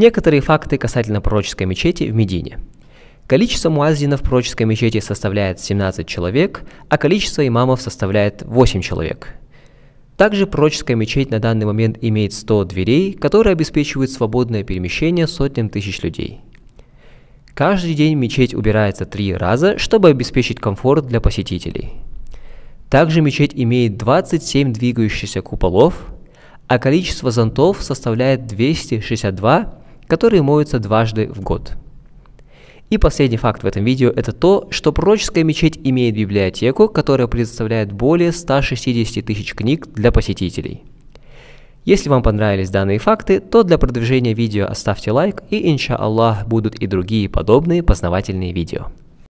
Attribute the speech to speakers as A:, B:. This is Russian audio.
A: Некоторые факты касательно пророческой мечети в Медине. Количество муаззинов в пророческой мечети составляет 17 человек, а количество имамов составляет 8 человек. Также пророческая мечеть на данный момент имеет 100 дверей, которые обеспечивают свободное перемещение сотням тысяч людей. Каждый день мечеть убирается три раза, чтобы обеспечить комфорт для посетителей. Также мечеть имеет 27 двигающихся куполов, а количество зонтов составляет 262, которые моются дважды в год. И последний факт в этом видео – это то, что пророческая мечеть имеет библиотеку, которая предоставляет более 160 тысяч книг для посетителей. Если вам понравились данные факты, то для продвижения видео оставьте лайк, и иншаллах будут и другие подобные познавательные видео.